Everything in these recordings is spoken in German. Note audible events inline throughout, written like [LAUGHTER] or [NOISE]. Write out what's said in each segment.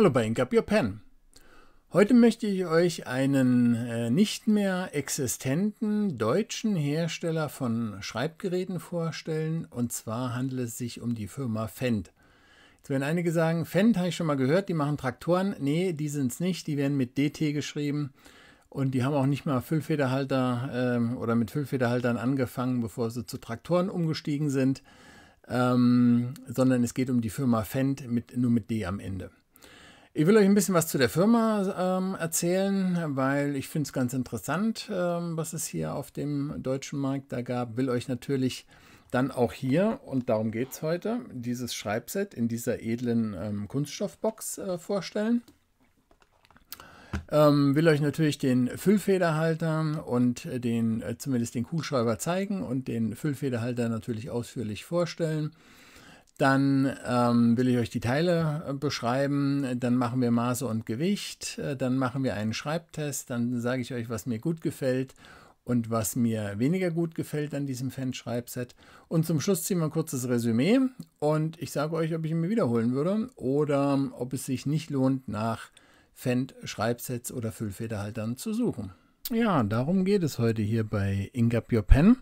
Hallo bei Ink Up Your Pen. Heute möchte ich euch einen äh, nicht mehr existenten deutschen Hersteller von Schreibgeräten vorstellen. Und zwar handelt es sich um die Firma Fendt. Jetzt werden einige sagen, Fendt habe ich schon mal gehört, die machen Traktoren. Nee, die sind es nicht, die werden mit DT geschrieben. Und die haben auch nicht mal Füllfederhalter äh, oder mit Füllfederhaltern angefangen, bevor sie zu Traktoren umgestiegen sind. Ähm, sondern es geht um die Firma Fendt mit, nur mit D am Ende. Ich will euch ein bisschen was zu der Firma ähm, erzählen, weil ich finde es ganz interessant, ähm, was es hier auf dem deutschen Markt da gab. Will euch natürlich dann auch hier, und darum geht es heute, dieses Schreibset in dieser edlen ähm, Kunststoffbox äh, vorstellen. Ähm, will euch natürlich den Füllfederhalter und äh, den, äh, zumindest den Kuhschreiber zeigen und den Füllfederhalter natürlich ausführlich vorstellen. Dann ähm, will ich euch die Teile äh, beschreiben. Dann machen wir Maße und Gewicht. Äh, dann machen wir einen Schreibtest. Dann sage ich euch, was mir gut gefällt und was mir weniger gut gefällt an diesem Fan-Schreibset. Und zum Schluss ziehen wir ein kurzes Resümee und ich sage euch, ob ich ihn mir wiederholen würde oder ähm, ob es sich nicht lohnt, nach Fan-Schreibsets oder Füllfederhaltern zu suchen. Ja, darum geht es heute hier bei Ink Up Your Pen.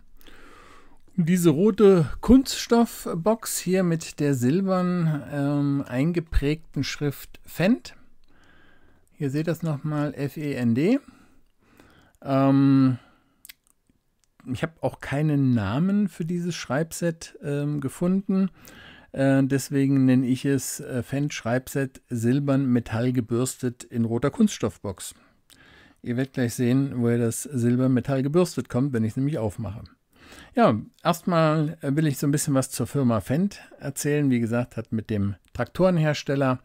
Diese rote Kunststoffbox hier mit der silbern ähm, eingeprägten Schrift Fend. Hier seht ihr das nochmal, F-E-N-D. Ähm, ich habe auch keinen Namen für dieses Schreibset ähm, gefunden. Äh, deswegen nenne ich es äh, Fendt Schreibset silbern Metall gebürstet in roter Kunststoffbox. Ihr werdet gleich sehen, woher das Silber Metall gebürstet kommt, wenn ich es nämlich aufmache. Ja, erstmal will ich so ein bisschen was zur Firma Fendt erzählen. Wie gesagt, hat mit dem Traktorenhersteller,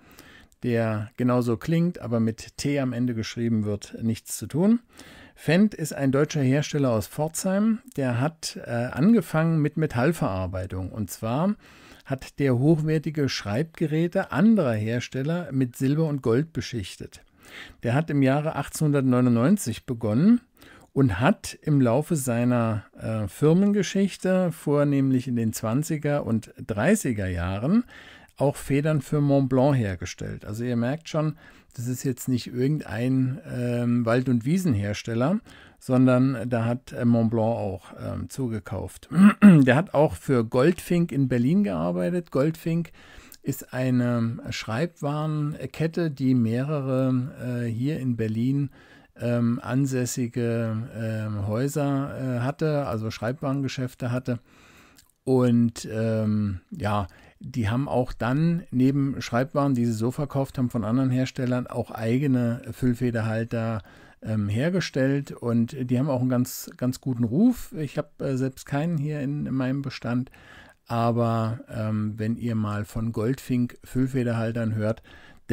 der genauso klingt, aber mit T am Ende geschrieben wird, nichts zu tun. Fendt ist ein deutscher Hersteller aus Pforzheim, der hat äh, angefangen mit Metallverarbeitung. Und zwar hat der hochwertige Schreibgeräte anderer Hersteller mit Silber und Gold beschichtet. Der hat im Jahre 1899 begonnen und hat im Laufe seiner äh, Firmengeschichte, vornehmlich in den 20er und 30er Jahren, auch Federn für Mont Blanc hergestellt. Also ihr merkt schon, das ist jetzt nicht irgendein ähm, Wald- und Wiesenhersteller, sondern da hat äh, Mont Blanc auch ähm, zugekauft. [CLEARS THROAT] Der hat auch für Goldfink in Berlin gearbeitet. Goldfink ist eine Schreibwarenkette, die mehrere äh, hier in Berlin äh, ähm, ansässige ähm, Häuser äh, hatte, also Schreibwarengeschäfte hatte. Und ähm, ja, die haben auch dann neben Schreibwaren, die sie so verkauft haben von anderen Herstellern, auch eigene Füllfederhalter ähm, hergestellt. Und die haben auch einen ganz, ganz guten Ruf. Ich habe äh, selbst keinen hier in, in meinem Bestand. Aber ähm, wenn ihr mal von Goldfink Füllfederhaltern hört,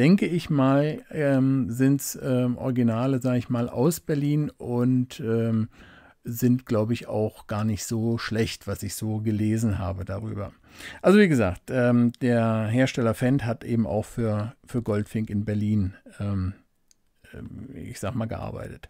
denke ich mal, ähm, sind es ähm, Originale, sage ich mal, aus Berlin und ähm, sind, glaube ich, auch gar nicht so schlecht, was ich so gelesen habe darüber. Also wie gesagt, ähm, der Hersteller Fendt hat eben auch für, für Goldfink in Berlin, ähm, ähm, ich sag mal, gearbeitet.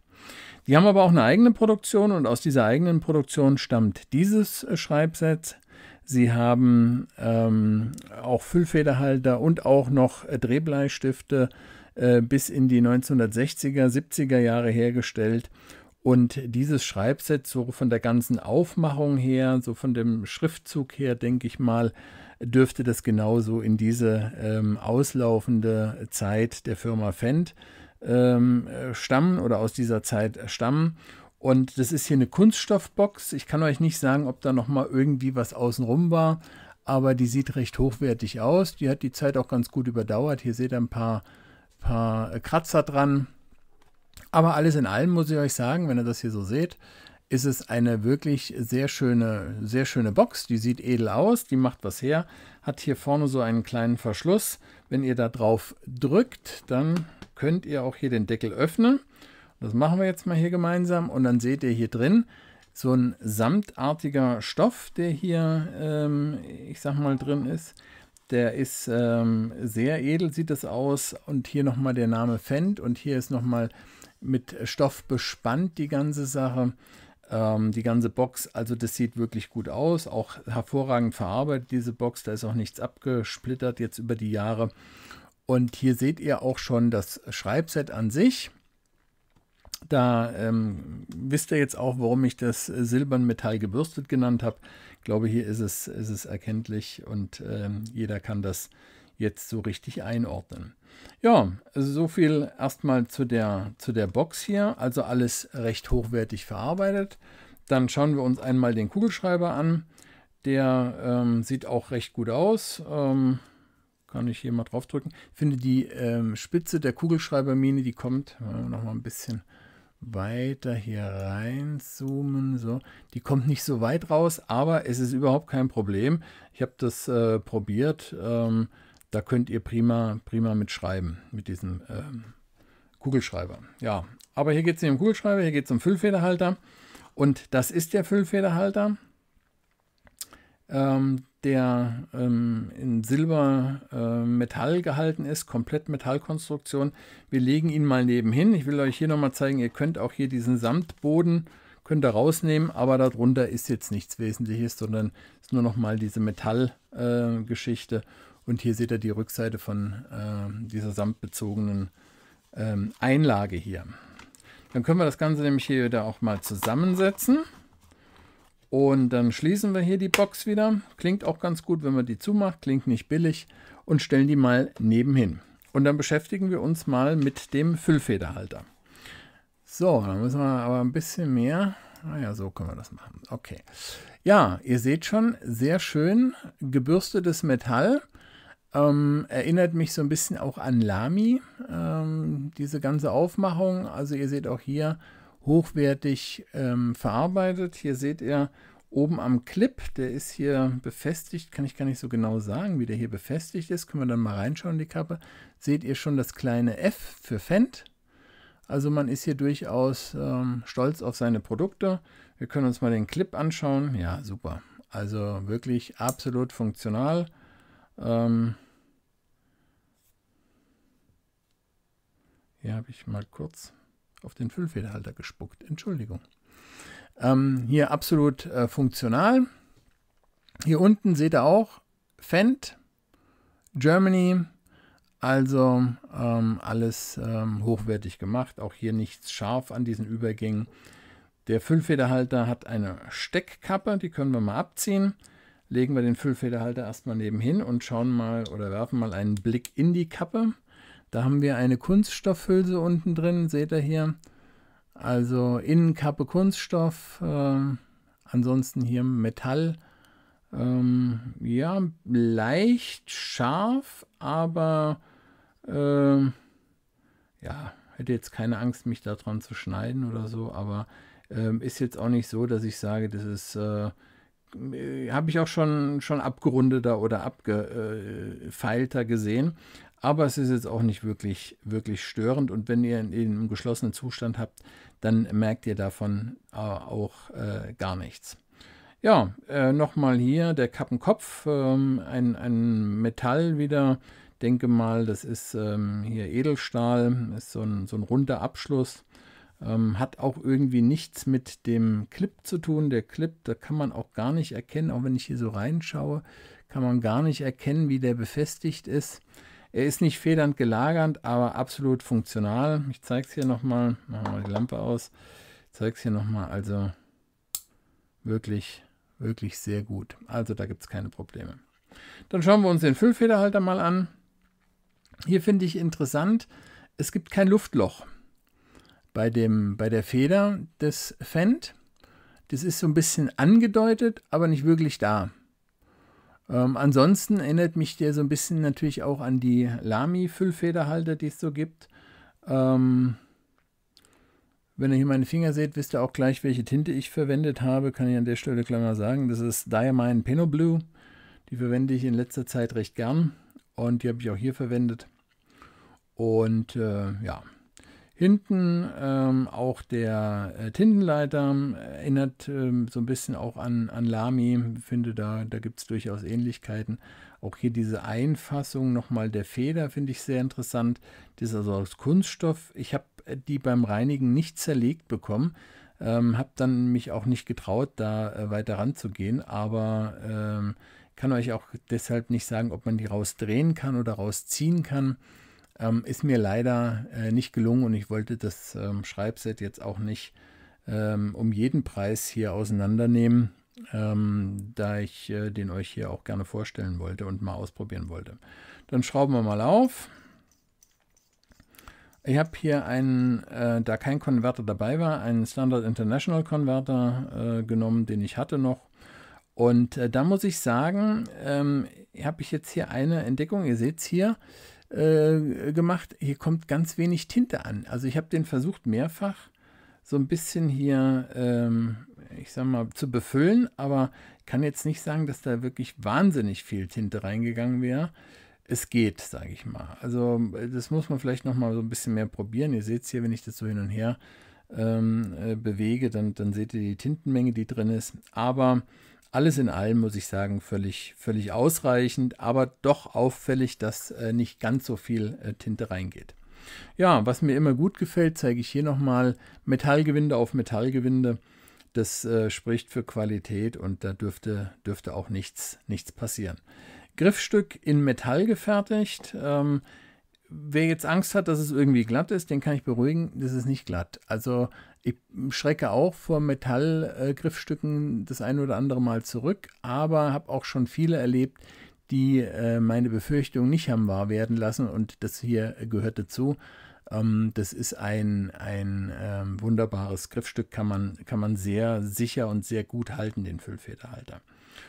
Die haben aber auch eine eigene Produktion und aus dieser eigenen Produktion stammt dieses äh, Schreibset. Sie haben ähm, auch Füllfederhalter und auch noch äh, Drehbleistifte äh, bis in die 1960er, 70er Jahre hergestellt. Und dieses Schreibset, so von der ganzen Aufmachung her, so von dem Schriftzug her, denke ich mal, dürfte das genauso in diese ähm, auslaufende Zeit der Firma Fendt ähm, äh, stammen oder aus dieser Zeit stammen. Und das ist hier eine Kunststoffbox. Ich kann euch nicht sagen, ob da nochmal irgendwie was außenrum war, aber die sieht recht hochwertig aus. Die hat die Zeit auch ganz gut überdauert. Hier seht ihr ein paar, paar äh, Kratzer dran. Aber alles in allem muss ich euch sagen, wenn ihr das hier so seht, ist es eine wirklich sehr schöne, sehr schöne Box. Die sieht edel aus, die macht was her, hat hier vorne so einen kleinen Verschluss. Wenn ihr da drauf drückt, dann könnt ihr auch hier den Deckel öffnen das machen wir jetzt mal hier gemeinsam und dann seht ihr hier drin so ein samtartiger Stoff, der hier, ähm, ich sag mal, drin ist. Der ist ähm, sehr edel, sieht das aus. Und hier nochmal der Name Fendt und hier ist nochmal mit Stoff bespannt die ganze Sache ähm, die ganze Box, also das sieht wirklich gut aus, auch hervorragend verarbeitet diese Box, da ist auch nichts abgesplittert jetzt über die Jahre. Und hier seht ihr auch schon das Schreibset an sich. Da ähm, wisst ihr jetzt auch, warum ich das äh, Silbernmetall gebürstet genannt habe. Ich glaube, hier ist es, ist es erkenntlich und ähm, jeder kann das jetzt so richtig einordnen. Ja, also so viel erstmal zu der, zu der Box hier. Also alles recht hochwertig verarbeitet. Dann schauen wir uns einmal den Kugelschreiber an. Der ähm, sieht auch recht gut aus. Ähm, kann ich hier mal draufdrücken. Ich finde die ähm, Spitze der Kugelschreibermine, die kommt, äh, noch mal ein bisschen weiter hier reinzoomen. So, die kommt nicht so weit raus, aber es ist überhaupt kein Problem. Ich habe das äh, probiert. Ähm, da könnt ihr prima, prima mit schreiben, mit diesem ähm, Kugelschreiber. Ja, aber hier geht es nicht um Kugelschreiber, hier geht es um Füllfederhalter. Und das ist der Füllfederhalter ähm, der ähm, in Silber äh, gehalten ist, komplett Metallkonstruktion. Wir legen ihn mal nebenhin. Ich will euch hier nochmal zeigen, ihr könnt auch hier diesen Samtboden könnt ihr rausnehmen, aber darunter ist jetzt nichts Wesentliches, sondern ist nur nochmal diese Metallgeschichte. Äh, und hier seht ihr die Rückseite von äh, dieser samtbezogenen ähm, Einlage hier. Dann können wir das Ganze nämlich hier wieder auch mal zusammensetzen. Und dann schließen wir hier die Box wieder. Klingt auch ganz gut, wenn man die zumacht. Klingt nicht billig. Und stellen die mal nebenhin. Und dann beschäftigen wir uns mal mit dem Füllfederhalter. So, dann müssen wir aber ein bisschen mehr. Ah ja, so können wir das machen. Okay. Ja, ihr seht schon, sehr schön gebürstetes Metall. Ähm, erinnert mich so ein bisschen auch an Lami, ähm, diese ganze Aufmachung. Also ihr seht auch hier hochwertig ähm, verarbeitet. Hier seht ihr oben am Clip, der ist hier befestigt, kann ich gar nicht so genau sagen, wie der hier befestigt ist. Können wir dann mal reinschauen, die Kappe. Seht ihr schon das kleine F für Fendt. Also man ist hier durchaus ähm, stolz auf seine Produkte. Wir können uns mal den Clip anschauen. Ja, super. Also wirklich absolut funktional. Ähm hier habe ich mal kurz auf den Füllfederhalter gespuckt. Entschuldigung. Ähm, hier absolut äh, funktional. Hier unten seht ihr auch Fendt, Germany, also ähm, alles ähm, hochwertig gemacht. Auch hier nichts scharf an diesen Übergängen. Der Füllfederhalter hat eine Steckkappe, die können wir mal abziehen. Legen wir den Füllfederhalter erstmal nebenhin und schauen mal oder werfen mal einen Blick in die Kappe. Da haben wir eine Kunststoffhülse unten drin, seht ihr hier. Also Innenkappe Kunststoff, äh, ansonsten hier Metall. Ähm, ja, leicht scharf, aber äh, ja, hätte jetzt keine Angst, mich daran zu schneiden oder so, aber äh, ist jetzt auch nicht so, dass ich sage, das ist, äh, äh habe ich auch schon, schon abgerundeter oder abgefeilter äh, gesehen. Aber es ist jetzt auch nicht wirklich, wirklich störend. Und wenn ihr ihn im geschlossenen Zustand habt, dann merkt ihr davon äh, auch äh, gar nichts. Ja, äh, nochmal hier der Kappenkopf, ähm, ein, ein Metall wieder. Denke mal, das ist ähm, hier Edelstahl, ist so ein, so ein runder Abschluss. Ähm, hat auch irgendwie nichts mit dem Clip zu tun. Der Clip, da kann man auch gar nicht erkennen, auch wenn ich hier so reinschaue, kann man gar nicht erkennen, wie der befestigt ist. Er ist nicht federnd gelagert, aber absolut funktional. Ich zeige es hier nochmal. Machen wir mal die Lampe aus. Ich zeige es hier nochmal. Also wirklich, wirklich sehr gut. Also da gibt es keine Probleme. Dann schauen wir uns den Füllfederhalter mal an. Hier finde ich interessant, es gibt kein Luftloch bei, dem, bei der Feder des Fendt. Das ist so ein bisschen angedeutet, aber nicht wirklich da. Ähm, ansonsten erinnert mich der so ein bisschen natürlich auch an die lami füllfederhalter die es so gibt. Ähm, wenn ihr hier meine Finger seht, wisst ihr auch gleich, welche Tinte ich verwendet habe. Kann ich an der Stelle gleich mal sagen. Das ist Diamine Pinot Blue. Die verwende ich in letzter Zeit recht gern. Und die habe ich auch hier verwendet. Und äh, ja, Hinten ähm, auch der äh, Tintenleiter äh, erinnert ähm, so ein bisschen auch an, an Lami. Ich finde, da, da gibt es durchaus Ähnlichkeiten. Auch hier diese Einfassung nochmal der Feder finde ich sehr interessant. Das ist also aus Kunststoff. Ich habe äh, die beim Reinigen nicht zerlegt bekommen. Ähm, habe dann mich auch nicht getraut, da äh, weiter ranzugehen. Aber ähm, kann euch auch deshalb nicht sagen, ob man die rausdrehen kann oder rausziehen kann. Ähm, ist mir leider äh, nicht gelungen und ich wollte das ähm, Schreibset jetzt auch nicht ähm, um jeden Preis hier auseinandernehmen, ähm, da ich äh, den euch hier auch gerne vorstellen wollte und mal ausprobieren wollte. Dann schrauben wir mal auf. Ich habe hier einen, äh, da kein Konverter dabei war, einen Standard International Konverter äh, genommen, den ich hatte noch. Und äh, da muss ich sagen, ähm, habe ich jetzt hier eine Entdeckung. Ihr seht es hier, äh, gemacht. Hier kommt ganz wenig Tinte an. Also ich habe den versucht mehrfach so ein bisschen hier, ähm, ich sag mal, zu befüllen, aber kann jetzt nicht sagen, dass da wirklich wahnsinnig viel Tinte reingegangen wäre. Es geht, sage ich mal. Also äh, das muss man vielleicht noch mal so ein bisschen mehr probieren. Ihr seht es hier, wenn ich das so hin und her ähm, äh, bewege, dann, dann seht ihr die Tintenmenge, die drin ist. Aber alles in allem muss ich sagen, völlig, völlig ausreichend, aber doch auffällig, dass äh, nicht ganz so viel äh, Tinte reingeht. Ja, was mir immer gut gefällt, zeige ich hier nochmal Metallgewinde auf Metallgewinde. Das äh, spricht für Qualität und da dürfte, dürfte auch nichts, nichts passieren. Griffstück in Metall gefertigt. Ähm, wer jetzt Angst hat, dass es irgendwie glatt ist, den kann ich beruhigen, das ist nicht glatt. Also ich schrecke auch vor Metallgriffstücken äh, das ein oder andere Mal zurück, aber habe auch schon viele erlebt, die äh, meine Befürchtung nicht haben wahr werden lassen und das hier gehört dazu. Ähm, das ist ein, ein ähm, wunderbares Griffstück, kann man, kann man sehr sicher und sehr gut halten, den Füllfederhalter.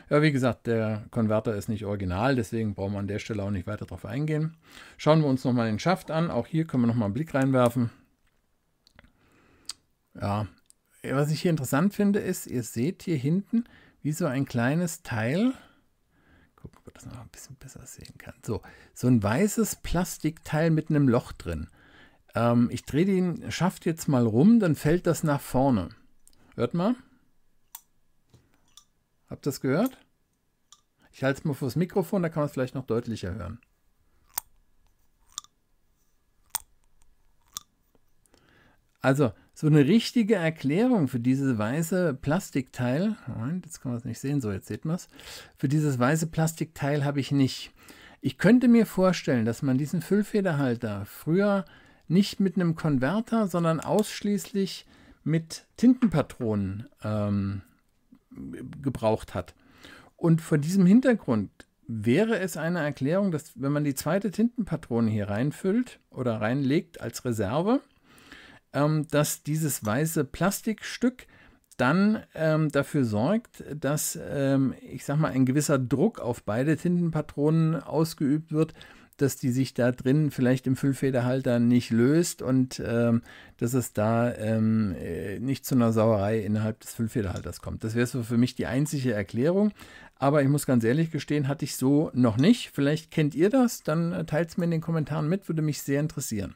Ja, wie gesagt, der Konverter ist nicht original, deswegen brauchen wir an der Stelle auch nicht weiter darauf eingehen. Schauen wir uns nochmal den Schaft an. Auch hier können wir nochmal einen Blick reinwerfen. Ja, was ich hier interessant finde, ist, ihr seht hier hinten, wie so ein kleines Teil, gucken, ob man das noch ein bisschen besser sehen kann, so, so ein weißes Plastikteil mit einem Loch drin. Ähm, ich drehe den Schaft jetzt mal rum, dann fällt das nach vorne. Hört mal. Habt ihr das gehört? Ich halte es mal vors Mikrofon, da kann man es vielleicht noch deutlicher hören. Also, so eine richtige Erklärung für dieses weiße Plastikteil, Moment, jetzt kann man es nicht sehen, so jetzt sieht man es, für dieses weiße Plastikteil habe ich nicht. Ich könnte mir vorstellen, dass man diesen Füllfederhalter früher nicht mit einem Konverter, sondern ausschließlich mit Tintenpatronen ähm, gebraucht hat. Und vor diesem Hintergrund wäre es eine Erklärung, dass wenn man die zweite Tintenpatrone hier reinfüllt oder reinlegt als Reserve, ähm, dass dieses weiße Plastikstück dann ähm, dafür sorgt, dass, ähm, ich sag mal, ein gewisser Druck auf beide Tintenpatronen ausgeübt wird, dass die sich da drin vielleicht im Füllfederhalter nicht löst und ähm, dass es da ähm, äh, nicht zu einer Sauerei innerhalb des Füllfederhalters kommt. Das wäre so für mich die einzige Erklärung. Aber ich muss ganz ehrlich gestehen, hatte ich so noch nicht. Vielleicht kennt ihr das, dann äh, teilt es mir in den Kommentaren mit, würde mich sehr interessieren.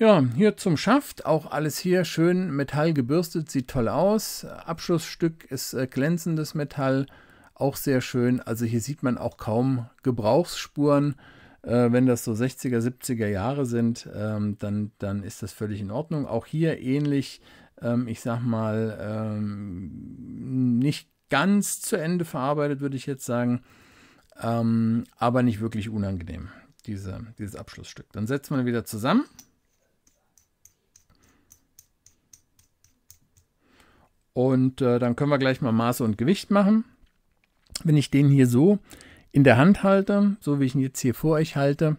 Ja, hier zum Schaft, auch alles hier schön metallgebürstet. sieht toll aus. Abschlussstück ist äh, glänzendes Metall, auch sehr schön. Also hier sieht man auch kaum Gebrauchsspuren. Äh, wenn das so 60er, 70er Jahre sind, ähm, dann, dann ist das völlig in Ordnung. Auch hier ähnlich, ähm, ich sag mal, ähm, nicht ganz zu Ende verarbeitet, würde ich jetzt sagen, aber nicht wirklich unangenehm, diese, dieses Abschlussstück. Dann setzt man wieder zusammen. Und äh, dann können wir gleich mal Maße und Gewicht machen. Wenn ich den hier so in der Hand halte, so wie ich ihn jetzt hier vor euch halte,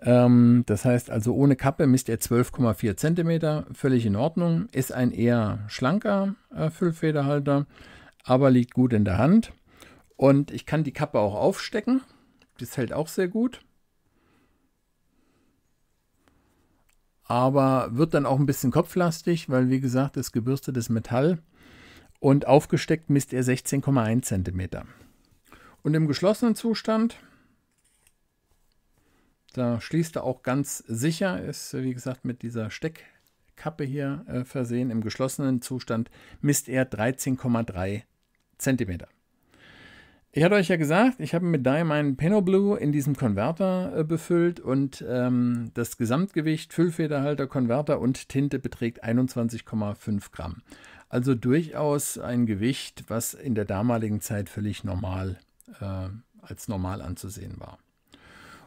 ähm, das heißt also ohne Kappe misst er 12,4 cm, völlig in Ordnung, ist ein eher schlanker äh, Füllfederhalter, aber liegt gut in der Hand. Und ich kann die Kappe auch aufstecken, das hält auch sehr gut. aber wird dann auch ein bisschen kopflastig, weil wie gesagt, das gebürstetes Metall und aufgesteckt misst er 16,1 cm. Und im geschlossenen Zustand, da schließt er auch ganz sicher, ist wie gesagt mit dieser Steckkappe hier äh, versehen, im geschlossenen Zustand misst er 13,3 cm. Ich hatte euch ja gesagt, ich habe mit Dye meinen Penoblu in diesem Konverter äh, befüllt und ähm, das Gesamtgewicht Füllfederhalter, Konverter und Tinte beträgt 21,5 Gramm. Also durchaus ein Gewicht, was in der damaligen Zeit völlig normal äh, als normal anzusehen war.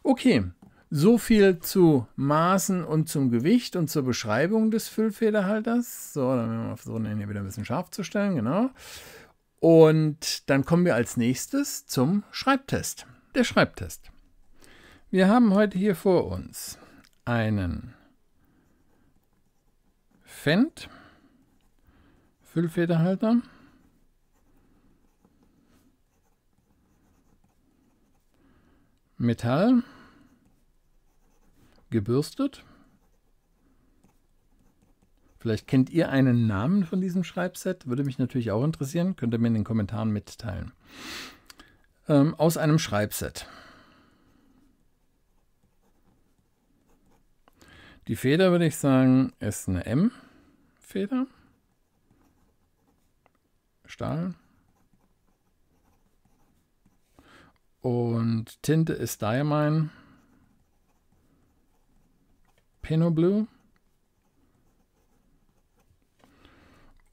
Okay, so viel zu Maßen und zum Gewicht und zur Beschreibung des Füllfederhalters. So, dann werden wir versuchen, ihn hier wieder ein bisschen scharf zu stellen, genau. Und dann kommen wir als nächstes zum Schreibtest. Der Schreibtest. Wir haben heute hier vor uns einen Fendt Füllfederhalter. Metall gebürstet Vielleicht kennt ihr einen Namen von diesem Schreibset, würde mich natürlich auch interessieren, könnt ihr mir in den Kommentaren mitteilen. Ähm, aus einem Schreibset. Die Feder würde ich sagen, ist eine M-Feder. Stahl. Und Tinte ist Diamine. Pinot Blue.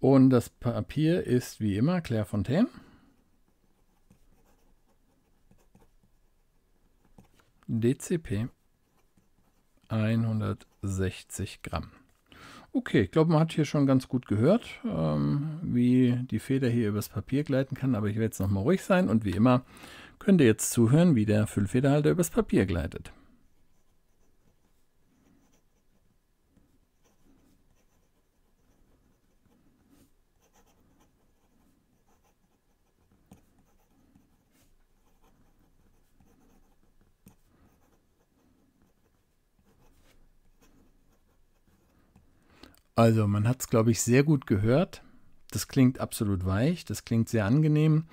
Und das Papier ist wie immer Claire Fontaine. DCP 160 Gramm. Okay, ich glaube, man hat hier schon ganz gut gehört, ähm, wie die Feder hier übers Papier gleiten kann, aber ich werde jetzt nochmal ruhig sein und wie immer könnt ihr jetzt zuhören, wie der Füllfederhalter übers Papier gleitet. Also man hat es, glaube ich, sehr gut gehört. Das klingt absolut weich, das klingt sehr angenehm.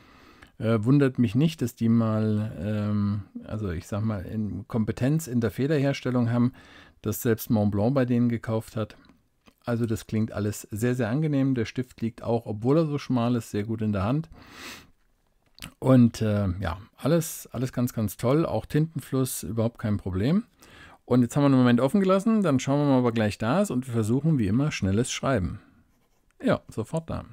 Äh, wundert mich nicht, dass die mal, ähm, also ich sag mal, in Kompetenz in der Federherstellung haben, dass selbst Mont Blanc bei denen gekauft hat. Also das klingt alles sehr, sehr angenehm. Der Stift liegt auch, obwohl er so schmal ist, sehr gut in der Hand. Und äh, ja, alles, alles ganz, ganz toll. Auch Tintenfluss, überhaupt kein Problem. Und jetzt haben wir einen Moment offen gelassen, dann schauen wir mal, ob er gleich da ist und wir versuchen wie immer schnelles Schreiben. Ja, sofort da.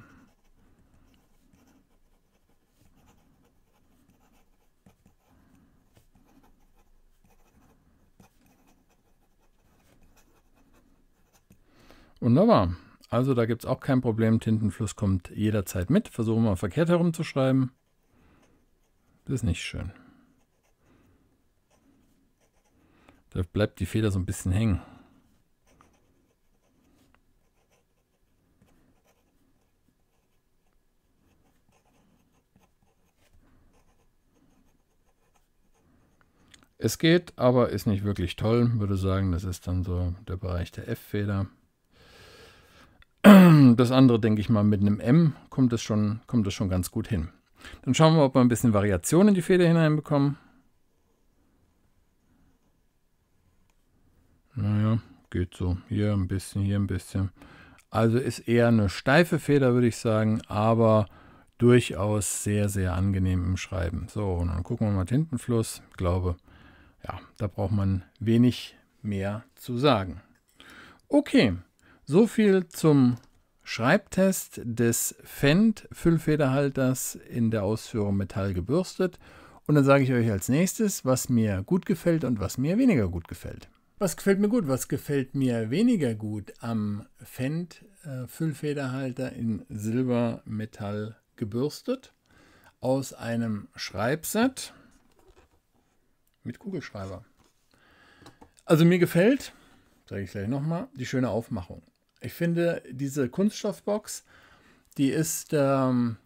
Wunderbar. Also da gibt es auch kein Problem. Tintenfluss kommt jederzeit mit. Versuchen wir mal verkehrt herumzuschreiben. Das ist nicht schön. Da bleibt die Feder so ein bisschen hängen. Es geht, aber ist nicht wirklich toll. Würde sagen, das ist dann so der Bereich der F-Feder. Das andere, denke ich mal, mit einem M kommt es schon, kommt es schon ganz gut hin. Dann schauen wir, ob wir ein bisschen Variation in die Feder hineinbekommen. geht so. Hier ein bisschen, hier ein bisschen. Also ist eher eine steife Feder, würde ich sagen, aber durchaus sehr, sehr angenehm im Schreiben. So, und dann gucken wir mal Tintenfluss. Ich glaube, ja, da braucht man wenig mehr zu sagen. Okay, so viel zum Schreibtest des Fendt Füllfederhalters in der Ausführung Metall gebürstet. Und dann sage ich euch als nächstes, was mir gut gefällt und was mir weniger gut gefällt. Was gefällt mir gut, was gefällt mir weniger gut am Fendt äh, Füllfederhalter in Silbermetall gebürstet aus einem Schreibset mit Kugelschreiber. Also mir gefällt, sage ich gleich nochmal, die schöne Aufmachung. Ich finde diese Kunststoffbox, die ist ähm,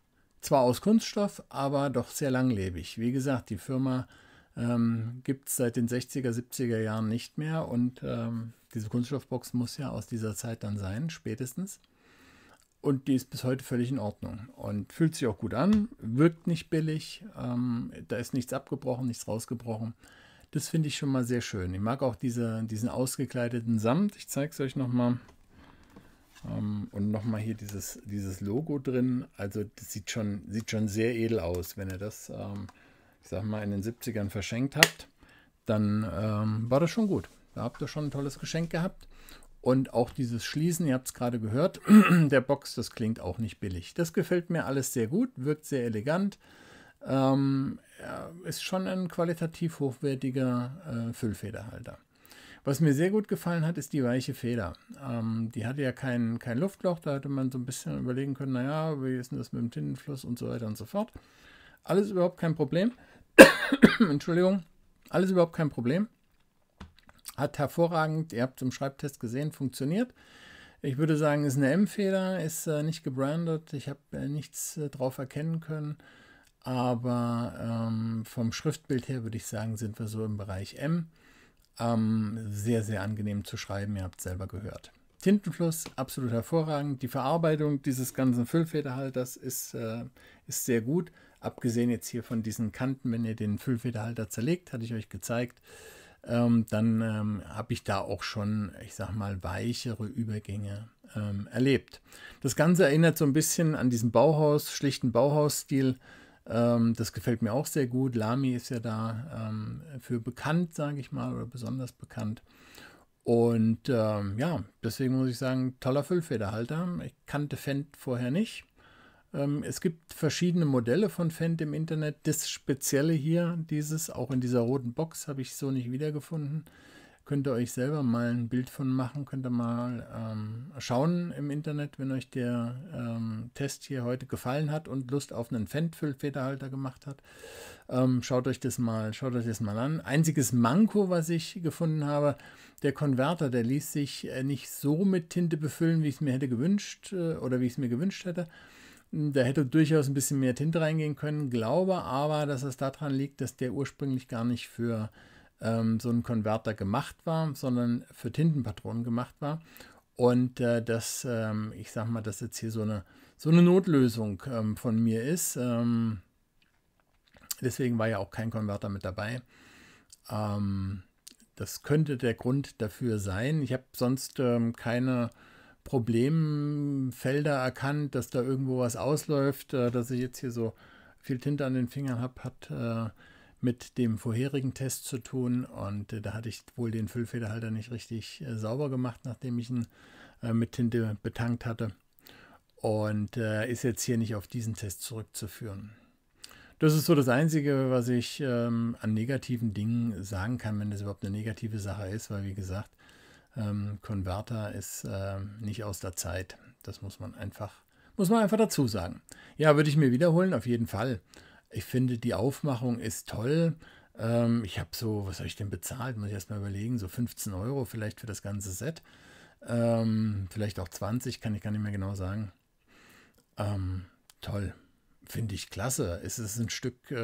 zwar aus Kunststoff, aber doch sehr langlebig. Wie gesagt, die Firma ähm, gibt es seit den 60er, 70er Jahren nicht mehr. Und ähm, diese Kunststoffbox muss ja aus dieser Zeit dann sein, spätestens. Und die ist bis heute völlig in Ordnung und fühlt sich auch gut an, wirkt nicht billig, ähm, da ist nichts abgebrochen, nichts rausgebrochen. Das finde ich schon mal sehr schön. Ich mag auch diese, diesen ausgekleideten Samt. Ich zeige es euch nochmal. Ähm, und nochmal hier dieses, dieses Logo drin. Also das sieht schon, sieht schon sehr edel aus, wenn ihr das ähm, ich sag mal, in den 70ern verschenkt habt, dann ähm, war das schon gut. Da habt ihr schon ein tolles Geschenk gehabt. Und auch dieses Schließen, ihr habt es gerade gehört, [CLEARS THROAT] der Box, das klingt auch nicht billig. Das gefällt mir alles sehr gut, wirkt sehr elegant. Ähm, ist schon ein qualitativ hochwertiger äh, Füllfederhalter. Was mir sehr gut gefallen hat, ist die weiche Feder. Ähm, die hatte ja kein, kein Luftloch, da hätte man so ein bisschen überlegen können, naja, wie ist denn das mit dem Tintenfluss und so weiter und so fort. Alles überhaupt kein Problem. [COUGHS] Entschuldigung, alles überhaupt kein Problem. Hat hervorragend, ihr habt es im Schreibtest gesehen, funktioniert. Ich würde sagen, ist eine M-Feder, ist äh, nicht gebrandet, ich habe äh, nichts äh, drauf erkennen können. Aber ähm, vom Schriftbild her würde ich sagen, sind wir so im Bereich M. Ähm, sehr, sehr angenehm zu schreiben, ihr habt es selber gehört. Tintenfluss, absolut hervorragend. Die Verarbeitung dieses ganzen Füllfederhalters ist, äh, ist sehr gut. Abgesehen jetzt hier von diesen Kanten, wenn ihr den Füllfederhalter zerlegt, hatte ich euch gezeigt, ähm, dann ähm, habe ich da auch schon, ich sag mal, weichere Übergänge ähm, erlebt. Das Ganze erinnert so ein bisschen an diesen Bauhaus, schlichten Bauhausstil. Ähm, das gefällt mir auch sehr gut. Lami ist ja da ähm, für bekannt, sage ich mal, oder besonders bekannt. Und ähm, ja, deswegen muss ich sagen, toller Füllfederhalter. Ich kannte Fendt vorher nicht. Ähm, es gibt verschiedene Modelle von Fendt im Internet. Das Spezielle hier, dieses, auch in dieser roten Box, habe ich so nicht wiedergefunden. Könnt ihr euch selber mal ein Bild von machen, könnt ihr mal ähm, schauen im Internet, wenn euch der ähm, Test hier heute gefallen hat und Lust auf einen Fendt-Füllfederhalter gemacht hat. Ähm, schaut euch das mal, schaut euch das mal an. Einziges Manko, was ich gefunden habe, der Konverter, der ließ sich äh, nicht so mit Tinte befüllen, wie ich es mir hätte gewünscht äh, oder wie ich es mir gewünscht hätte. Hm, da hätte durchaus ein bisschen mehr Tinte reingehen können, glaube aber, dass es daran liegt, dass der ursprünglich gar nicht für ähm, so einen Konverter gemacht war, sondern für Tintenpatronen gemacht war. Und äh, dass, ähm, ich sag mal, dass jetzt hier so eine, so eine Notlösung ähm, von mir ist. Ähm, deswegen war ja auch kein Konverter mit dabei. Ähm, das könnte der Grund dafür sein. Ich habe sonst ähm, keine Problemfelder erkannt, dass da irgendwo was ausläuft, äh, dass ich jetzt hier so viel Tinte an den Fingern habe, hat äh, mit dem vorherigen Test zu tun und äh, da hatte ich wohl den Füllfederhalter nicht richtig äh, sauber gemacht, nachdem ich ihn äh, mit Tinte betankt hatte und ist jetzt hier nicht auf diesen Test zurückzuführen. Das ist so das Einzige, was ich ähm, an negativen Dingen sagen kann, wenn das überhaupt eine negative Sache ist, weil wie gesagt, ähm, Converter ist äh, nicht aus der Zeit. Das muss man einfach, muss man einfach dazu sagen. Ja, würde ich mir wiederholen, auf jeden Fall. Ich finde, die Aufmachung ist toll. Ähm, ich habe so, was habe ich denn bezahlt? Muss ich erstmal überlegen, so 15 Euro vielleicht für das ganze Set. Ähm, vielleicht auch 20, kann ich gar nicht mehr genau sagen. Ähm, toll. Finde ich klasse. Es ist ein Stück, äh,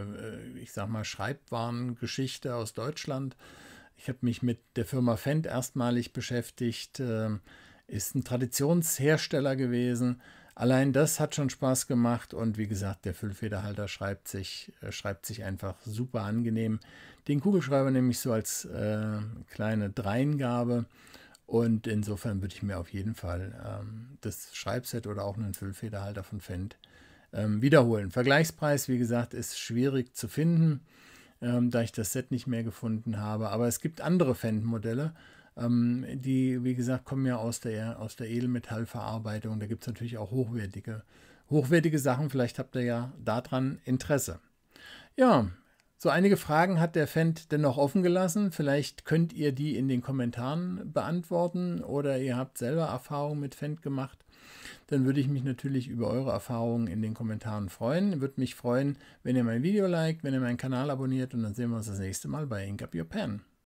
äh ich sag mal, Schreibwarengeschichte aus Deutschland. Ich habe mich mit der Firma Fendt erstmalig beschäftigt, ähm, ist ein Traditionshersteller gewesen. Allein das hat schon Spaß gemacht und wie gesagt, der Füllfederhalter schreibt sich, äh, schreibt sich einfach super angenehm. Den Kugelschreiber nehme ich so als äh, kleine Dreingabe und insofern würde ich mir auf jeden Fall ähm, das Schreibset oder auch einen Füllfederhalter von Fendt ähm, wiederholen. Vergleichspreis, wie gesagt, ist schwierig zu finden ähm, da ich das Set nicht mehr gefunden habe. Aber es gibt andere Fendt-Modelle, ähm, die, wie gesagt, kommen ja aus der, aus der Edelmetallverarbeitung. Da gibt es natürlich auch hochwertige, hochwertige Sachen. Vielleicht habt ihr ja daran Interesse. Ja, so einige Fragen hat der Fendt dennoch offen gelassen. Vielleicht könnt ihr die in den Kommentaren beantworten oder ihr habt selber Erfahrungen mit Fendt gemacht dann würde ich mich natürlich über eure Erfahrungen in den Kommentaren freuen. Würde mich freuen, wenn ihr mein Video liked, wenn ihr meinen Kanal abonniert und dann sehen wir uns das nächste Mal bei Ink Up Your Pen.